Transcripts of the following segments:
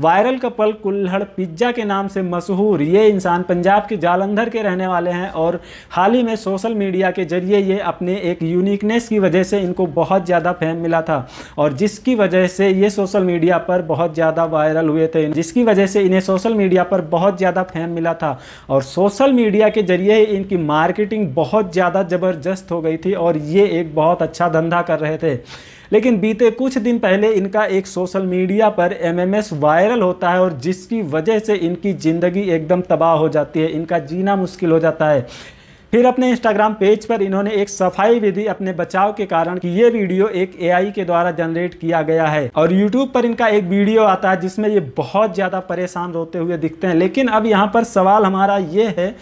viral couple कुल्हड़ pizza के नाम से मशहूर ये इंसान पंजाब के जालंधर के रहने वाले हैं और हाल ही में सोशल मीडिया के जरिए ये अपने एक यूनिकनेस की वजह से इनको बहुत ज़्यादा फैम मिला था और जिसकी वजह से ये सोशल मीडिया पर बहुत ज़्यादा वायरल हुए थे जिसकी वजह से इन्हें सोशल मीडिया पर बहुत ज़्यादा फैम मिला था और सोशल मीडिया के जरिए इनकी मार्केटिंग बहुत ज़्यादा ज़बरदस्त हो गई थी और ये एक बहुत अच्छा धंधा कर रहे थे लेकिन बीते कुछ दिन पहले इनका एक सोशल मीडिया पर एमएमएस वायरल होता है और जिसकी वजह से इनकी ज़िंदगी एकदम तबाह हो जाती है इनका जीना मुश्किल हो जाता है फिर अपने इंस्टाग्राम पेज पर इन्होंने एक सफाई भी दी अपने बचाव के कारण कि ये वीडियो एक एआई के द्वारा जनरेट किया गया है और यूट्यूब पर इनका एक वीडियो आता है जिसमें ये बहुत ज़्यादा परेशान रोते हुए दिखते हैं लेकिन अब यहाँ पर सवाल हमारा ये है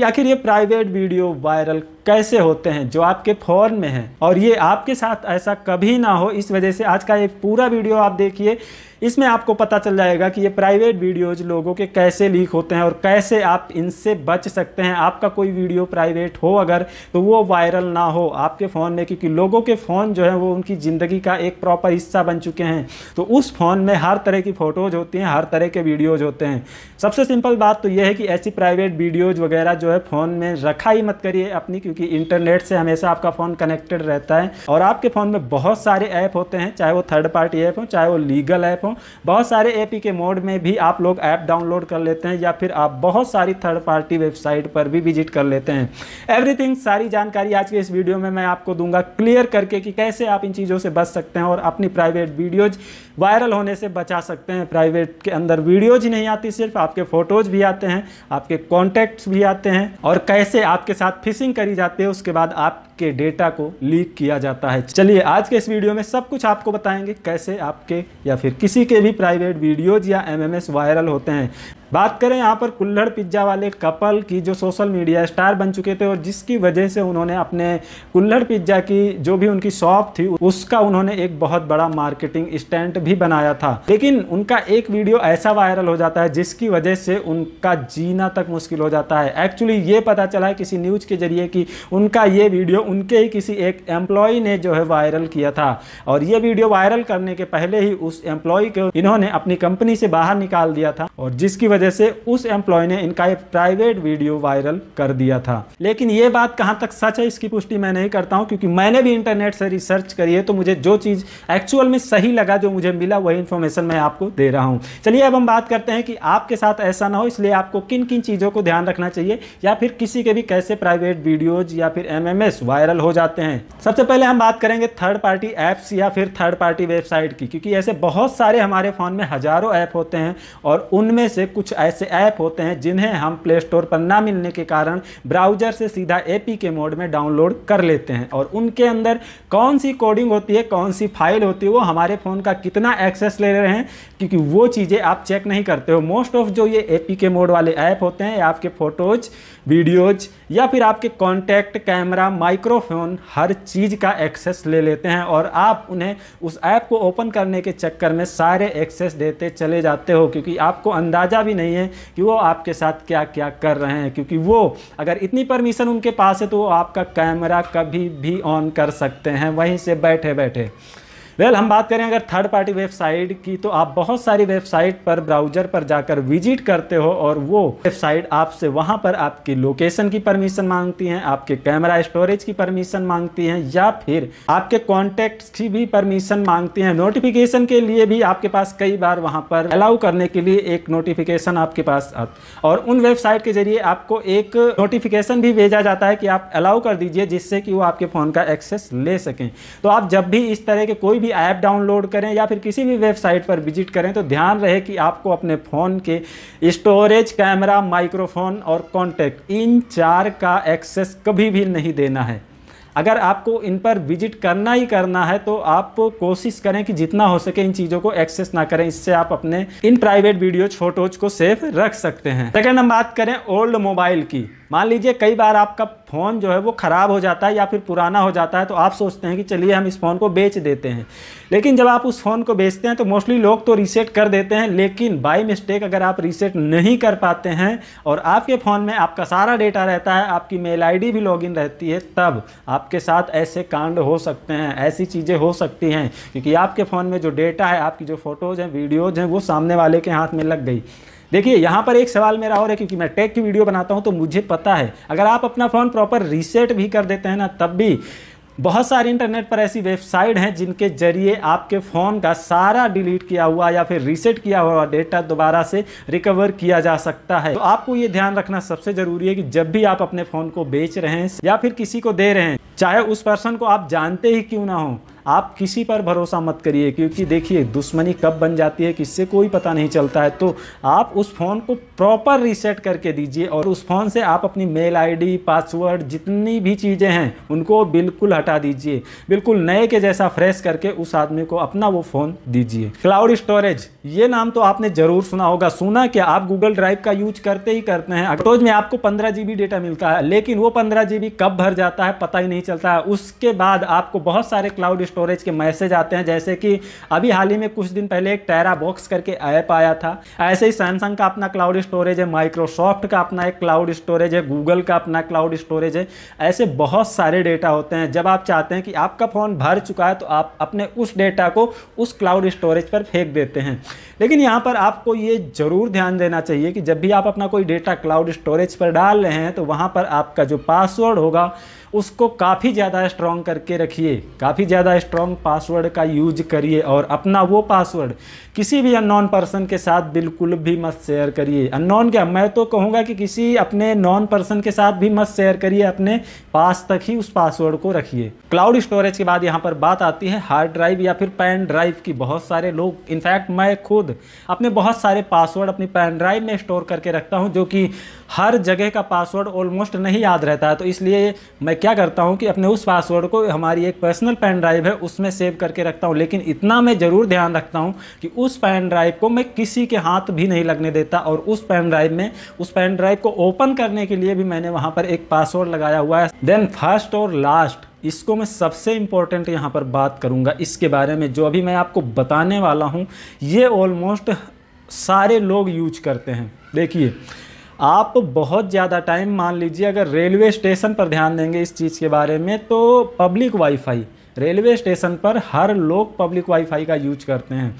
कि आखिर ये प्राइवेट वीडियो वायरल कैसे होते हैं जो आपके फ़ोन में हैं और ये आपके साथ ऐसा कभी ना हो इस वजह से आज का ये पूरा वीडियो आप देखिए इसमें आपको पता चल जाएगा कि ये प्राइवेट वीडियोज़ लोगों के कैसे लीक होते हैं और कैसे आप इनसे बच सकते हैं आपका कोई वीडियो प्राइवेट हो अगर तो वो वायरल ना हो आपके फ़ोन में क्योंकि लोगों के फ़ोन जो है वो उनकी ज़िंदगी का एक प्रॉपर हिस्सा बन चुके हैं तो उस फ़ोन में हर तरह की फ़ोटोज़ होती हैं हर तरह के वीडियोज़ होते हैं सबसे सिंपल बात तो यह है कि ऐसी प्राइवेट वीडियोज़ वगैरह जो है फ़ोन में रखा ही मत करिए अपनी क्योंकि इंटरनेट से हमेशा आपका फ़ोन कनेक्टेड रहता है और आपके फ़ोन में बहुत सारे ऐप होते हैं चाहे वो थर्ड पार्टी ऐप हो चाहे वो लीगल ऐप हो हो बहुत सारे ए के मोड में भी आप लोग ऐप डाउनलोड कर लेते हैं या फिर आप बहुत सारी थर्ड पार्टी वेबसाइट पर भी विजिट कर लेते हैं एवरीथिंग सारी जानकारी आज के इस वीडियो में मैं आपको दूंगा क्लियर करके कि कैसे आप इन चीज़ों से बच सकते हैं और अपनी प्राइवेट वीडियोज वायरल होने से बचा सकते हैं प्राइवेट के अंदर वीडियोज ही नहीं आती सिर्फ आपके फ़ोटोज़ भी आते हैं आपके कॉन्टैक्ट्स भी आते हैं और कैसे आपके साथ फिशिंग करी जाती है उसके बाद आपके डेटा को लीक किया जाता है चलिए आज के इस वीडियो में सब कुछ आपको बताएंगे कैसे आपके या फिर किसी किसी के भी प्राइवेट वीडियोज या एमएमएस वायरल होते हैं बात करें यहाँ पर कुल्हड़ पिज्ज़ा वाले कपल की जो सोशल मीडिया स्टार बन चुके थे और जिसकी वजह से उन्होंने अपने कुल्हड़ पिज्ज़ा की जो भी उनकी शॉप थी उसका उन्होंने एक बहुत बड़ा मार्केटिंग स्टैंड भी बनाया था लेकिन उनका एक वीडियो ऐसा वायरल हो जाता है जिसकी वजह से उनका जीना तक मुश्किल हो जाता है एक्चुअली ये पता चला है किसी न्यूज़ के जरिए कि उनका ये वीडियो उनके ही किसी एक एम्प्लॉय ने जो है वायरल किया था और ये वीडियो वायरल करने के पहले ही उस एम्प्लॉय को इन्होंने अपनी कंपनी से बाहर निकाल दिया था और जिसकी वजह वजह से उस एम्प्लॉय ने इनका एक प्राइवेट वीडियो वायरल कर दिया था लेकिन ये बात कहाँ तक सच है इसकी पुष्टि मैं नहीं करता हूँ क्योंकि मैंने भी इंटरनेट से रिसर्च करी है तो मुझे जो चीज़ एक्चुअल में सही लगा जो मुझे मिला वही इन्फॉर्मेशन मैं आपको दे रहा हूँ चलिए अब हम बात करते हैं कि आपके साथ ऐसा ना हो इसलिए आपको किन किन चीज़ों को ध्यान रखना चाहिए या फिर किसी के भी कैसे प्राइवेट वीडियोज या फिर एम वायरल हो जाते हैं सबसे पहले हम बात करेंगे थर्ड पार्टी ऐप्स या फिर थर्ड पार्टी वेबसाइट की क्योंकि ऐसे बहुत सारे हमारे फ़ोन में हज़ारों ऐप होते हैं और उनमें से कुछ कुछ ऐसे ऐप होते हैं जिन्हें हम प्ले स्टोर पर ना मिलने के कारण ब्राउजर से सीधा एपी के मोड में डाउनलोड कर लेते हैं और उनके अंदर कौन सी कोडिंग होती है कौन सी फाइल होती है वो हमारे फ़ोन का कितना एक्सेस ले रहे हैं क्योंकि वो चीज़ें आप चेक नहीं करते हो मोस्ट ऑफ जो ये एपी के मोड वाले ऐप होते हैं आपके फ़ोटोज़ वीडियोज या फिर आपके कॉन्टैक्ट कैमरा माइक्रोफोन हर चीज़ का एक्सेस ले लेते हैं और आप उन्हें उस ऐप को ओपन करने के चक्कर में सारे एक्सेस देते चले जाते हो क्योंकि आपको अंदाज़ा भी नहीं है कि वो आपके साथ क्या क्या कर रहे हैं क्योंकि वो अगर इतनी परमिशन उनके पास है तो वो आपका कैमरा कभी भी ऑन कर सकते हैं वहीं से बैठे बैठे वेल well, हम बात करें अगर थर्ड पार्टी वेबसाइट की तो आप बहुत सारी वेबसाइट पर ब्राउजर पर जाकर विजिट करते हो और वो वेबसाइट आपसे वहां पर आपकी लोकेशन की परमिशन मांगती हैं आपके कैमरा स्टोरेज की परमिशन मांगती हैं या फिर आपके कॉन्टेक्ट की भी परमिशन मांगती हैं नोटिफिकेशन के लिए भी आपके पास कई बार वहां पर अलाउ करने के लिए एक नोटिफिकेशन आपके पास और उन वेबसाइट के जरिए आपको एक नोटिफिकेशन भी भेजा जाता है कि आप अलाउ कर दीजिए जिससे कि वो आपके फ़ोन का एक्सेस ले सकें तो आप जब भी इस तरह के कोई भी भी ऐप डाउनलोड करें या फिर किसी भी वेबसाइट पर विजिट करें तो ध्यान रहे कि आपको अपने फ़ोन के स्टोरेज कैमरा माइक्रोफोन और कॉन्टैक्ट इन चार का एक्सेस कभी भी नहीं देना है अगर आपको इन पर विजिट करना ही करना है तो आप कोशिश करें कि जितना हो सके इन चीज़ों को एक्सेस ना करें इससे आप अपने इन प्राइवेट वीडियोज फोटोज को सेफ रख सकते हैं सेकेंड हम बात करें ओल्ड मोबाइल की मान लीजिए कई बार आपका फ़ोन जो है वो ख़राब हो जाता है या फिर पुराना हो जाता है तो आप सोचते हैं कि चलिए हम इस फ़ोन को बेच देते हैं लेकिन जब आप उस फ़ोन को बेचते हैं तो मोस्टली लोग तो रीसेट कर देते हैं लेकिन बाई मिस्टेक अगर आप रीसेट नहीं कर पाते हैं और आपके फ़ोन में आपका सारा डेटा रहता है आपकी मेल आई भी लॉगिन रहती है तब आपके साथ ऐसे कांड हो सकते हैं ऐसी चीज़ें हो सकती हैं क्योंकि आपके फ़ोन में जो डेटा है आपकी जो फ़ोटोज़ हैं वीडियोज़ हैं वो सामने वाले के हाथ में लग गई देखिए यहाँ पर एक सवाल मेरा और है क्योंकि मैं टेक की वीडियो बनाता हूँ तो मुझे पता है अगर आप अपना फ़ोन प्रॉपर रीसेट भी कर देते हैं ना तब भी बहुत सारी इंटरनेट पर ऐसी वेबसाइट हैं जिनके जरिए आपके फ़ोन का सारा डिलीट किया हुआ या फिर रीसेट किया हुआ डेटा दोबारा से रिकवर किया जा सकता है तो आपको ये ध्यान रखना सबसे ज़रूरी है कि जब भी आप अपने फ़ोन को बेच रहे हैं या फिर किसी को दे रहे हैं चाहे उस पर्सन को आप जानते ही क्यों ना हो आप किसी पर भरोसा मत करिए क्योंकि देखिए दुश्मनी कब बन जाती है किससे कोई पता नहीं चलता है तो आप उस फ़ोन को प्रॉपर रीसेट करके दीजिए और उस फ़ोन से आप अपनी मेल आईडी पासवर्ड जितनी भी चीज़ें हैं उनको बिल्कुल हटा दीजिए बिल्कुल नए के जैसा फ्रेश करके उस आदमी को अपना वो फ़ोन दीजिए क्लाउड स्टोरेज ये नाम तो आपने ज़रूर सुना होगा सुना कि आप गूगल ड्राइव का यूज करते ही करते हैं अटोज में आपको पंद्रह जी डेटा मिलता है लेकिन वो पंद्रह जी कब भर जाता है पता ही नहीं चलता है उसके बाद आपको बहुत सारे क्लाउड स्टोरेज स्टोरेज के मैसेज आते हैं जैसे कि अभी हाल ही में कुछ दिन पहले एक टैरा बॉक्स करके ऐप आया था ऐसे ही सैमसंग का अपना क्लाउड स्टोरेज है माइक्रोसॉफ्ट का अपना एक क्लाउड स्टोरेज है गूगल का अपना क्लाउड स्टोरेज है ऐसे बहुत सारे डेटा होते हैं जब आप चाहते हैं कि आपका फ़ोन भर चुका है तो आप अपने उस डेटा को उस क्लाउड स्टोरेज पर फेंक देते हैं लेकिन यहाँ पर आपको ये ज़रूर ध्यान देना चाहिए कि जब भी आप अपना कोई डेटा क्लाउड स्टोरेज पर डाल रहे हैं तो वहाँ पर आपका जो पासवर्ड होगा उसको काफ़ी ज़्यादा स्ट्रॉन्ग करके रखिए काफ़ी ज़्यादा स्ट्रॉन्ग पासवर्ड का यूज करिए और अपना वो पासवर्ड किसी भी अननोन पर्सन के साथ बिल्कुल भी मत शेयर करिए अननोन क्या मैं तो कहूँगा कि किसी अपने नॉन पर्सन के साथ भी मत शेयर करिए अपने पास तक ही उस पासवर्ड को रखिए क्लाउड स्टोरेज के बाद यहाँ पर बात आती है हार्ड ड्राइव या फिर पैन ड्राइव की बहुत सारे लोग इनफैक्ट मैं खुद अपने बहुत सारे पासवर्ड अपनी पैन ड्राइव में स्टोर करके रखता हूँ जो कि हर जगह का पासवर्ड ऑलमोस्ट नहीं याद रहता है तो इसलिए मैं क्या करता हूँ कि अपने उस पासवर्ड को हमारी एक पर्सनल पेन ड्राइव है उसमें सेव करके रखता हूँ लेकिन इतना मैं ज़रूर ध्यान रखता हूँ कि उस पेन ड्राइव को मैं किसी के हाथ भी नहीं लगने देता और उस पेन ड्राइव में उस पेन ड्राइव को ओपन करने के लिए भी मैंने वहाँ पर एक पासवर्ड लगाया हुआ है देन फर्स्ट और लास्ट इसको मैं सबसे इम्पोर्टेंट यहाँ पर बात करूँगा इसके बारे में जो अभी मैं आपको बताने वाला हूँ ये ऑलमोस्ट सारे लोग यूज करते हैं देखिए आप बहुत ज़्यादा टाइम मान लीजिए अगर रेलवे स्टेशन पर ध्यान देंगे इस चीज़ के बारे में तो पब्लिक वाईफाई रेलवे स्टेशन पर हर लोग पब्लिक वाईफाई का यूज करते हैं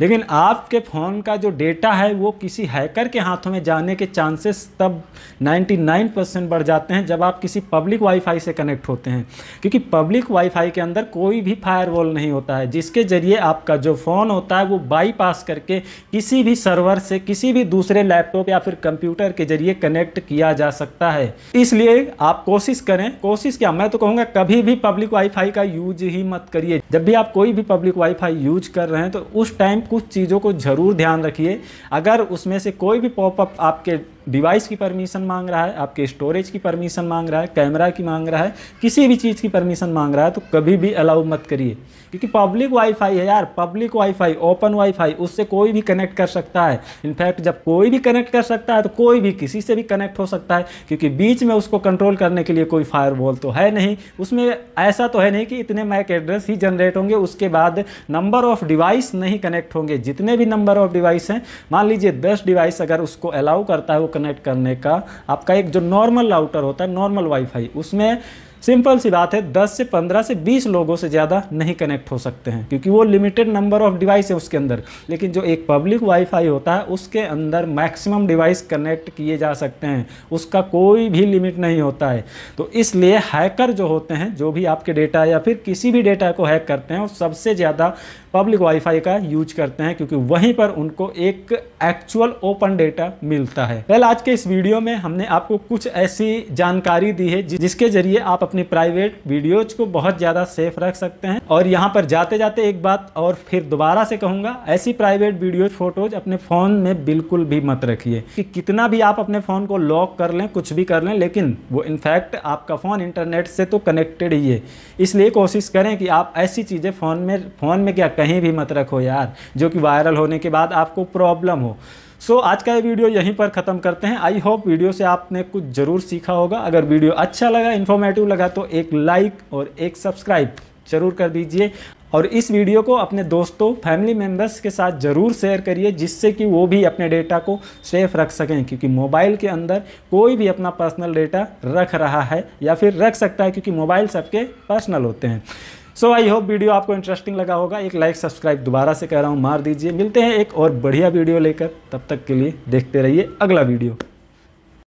लेकिन आपके फ़ोन का जो डेटा है वो किसी हैकर के हाथों में जाने के चांसेस तब 99 परसेंट बढ़ जाते हैं जब आप किसी पब्लिक वाईफाई से कनेक्ट होते हैं क्योंकि पब्लिक वाईफाई के अंदर कोई भी फायरवॉल नहीं होता है जिसके ज़रिए आपका जो फ़ोन होता है वो बाईपास करके किसी भी सर्वर से किसी भी दूसरे लैपटॉप या फिर कंप्यूटर के ज़रिए कनेक्ट किया जा सकता है इसलिए आप कोशिश करें कोशिश क्या मैं तो कहूँगा कभी भी पब्लिक वाईफाई का यूज ही मत करिए जब भी आप कोई भी पब्लिक वाईफाई यूज कर रहे हैं तो उस टाइम कुछ चीज़ों को ज़रूर ध्यान रखिए अगर उसमें से कोई भी पॉपअप आपके डिवाइस की परमिशन मांग रहा है आपके स्टोरेज की परमिशन मांग रहा है कैमरा की मांग रहा है किसी भी चीज़ की परमिशन मांग रहा है तो कभी भी अलाउ मत करिए क्योंकि पब्लिक वाईफाई है यार पब्लिक वाईफाई ओपन वाईफाई उससे कोई भी कनेक्ट कर सकता है इनफैक्ट जब कोई भी कनेक्ट कर सकता है तो कोई भी किसी से भी कनेक्ट हो सकता है क्योंकि बीच में उसको कंट्रोल करने के लिए कोई फायर तो है नहीं उसमें ऐसा तो है नहीं कि इतने मैक एड्रेस ही जनरेट होंगे उसके बाद नंबर ऑफ डिवाइस नहीं कनेक्ट होंगे जितने भी नंबर ऑफ डिवाइस हैं मान लीजिए दस डिवाइस अगर उसको अलाउ करता है वो कनेक्ट करने का आपका एक जो नॉर्मल राउटर होता है नॉर्मल वाईफाई उसमें सिंपल सी बात है 10 से 15 से 20 लोगों से ज़्यादा नहीं कनेक्ट हो सकते हैं क्योंकि वो लिमिटेड नंबर ऑफ डिवाइस है उसके अंदर लेकिन जो एक पब्लिक वाईफाई होता है उसके अंदर मैक्सिमम डिवाइस कनेक्ट किए जा सकते हैं उसका कोई भी लिमिट नहीं होता है तो इसलिए हैकर जो होते हैं जो भी आपके डेटा या फिर किसी भी डेटा को हैक करते हैं वो सबसे ज़्यादा पब्लिक वाईफाई का यूज करते हैं क्योंकि वहीं पर उनको एक एक्चुअल ओपन डेटा मिलता है पहले आज के इस वीडियो में हमने आपको कुछ ऐसी जानकारी दी है जिसके जरिए आप अपनी प्राइवेट वीडियोज को बहुत ज़्यादा सेफ रख सकते हैं और यहाँ पर जाते जाते एक बात और फिर दोबारा से कहूँगा ऐसी प्राइवेट वीडियोज फ़ोटोज़ अपने फ़ोन में बिल्कुल भी मत रखिए कि कितना भी आप अपने फ़ोन को लॉक कर लें कुछ भी कर लें लेकिन वो इनफैक्ट आपका फ़ोन इंटरनेट से तो कनेक्टेड ही है इसलिए कोशिश करें कि आप ऐसी चीज़ें फ़ोन में फ़ोन में क्या कहीं भी मत रखो यार जो कि वायरल होने के बाद आपको प्रॉब्लम हो सो so, आज का ये वीडियो यहीं पर ख़त्म करते हैं आई होप वीडियो से आपने कुछ ज़रूर सीखा होगा अगर वीडियो अच्छा लगा इन्फॉर्मेटिव लगा तो एक लाइक और एक सब्सक्राइब जरूर कर दीजिए और इस वीडियो को अपने दोस्तों फैमिली मेम्बर्स के साथ ज़रूर शेयर करिए जिससे कि वो भी अपने डेटा को सेफ रख सकें क्योंकि मोबाइल के अंदर कोई भी अपना पर्सनल डेटा रख रहा है या फिर रख सकता है क्योंकि मोबाइल सबके पर्सनल होते हैं सो आई होप वीडियो आपको इंटरेस्टिंग लगा होगा एक लाइक सब्सक्राइब दोबारा से कह रहा हूँ मार दीजिए मिलते हैं एक और बढ़िया वीडियो लेकर तब तक के लिए देखते रहिए अगला वीडियो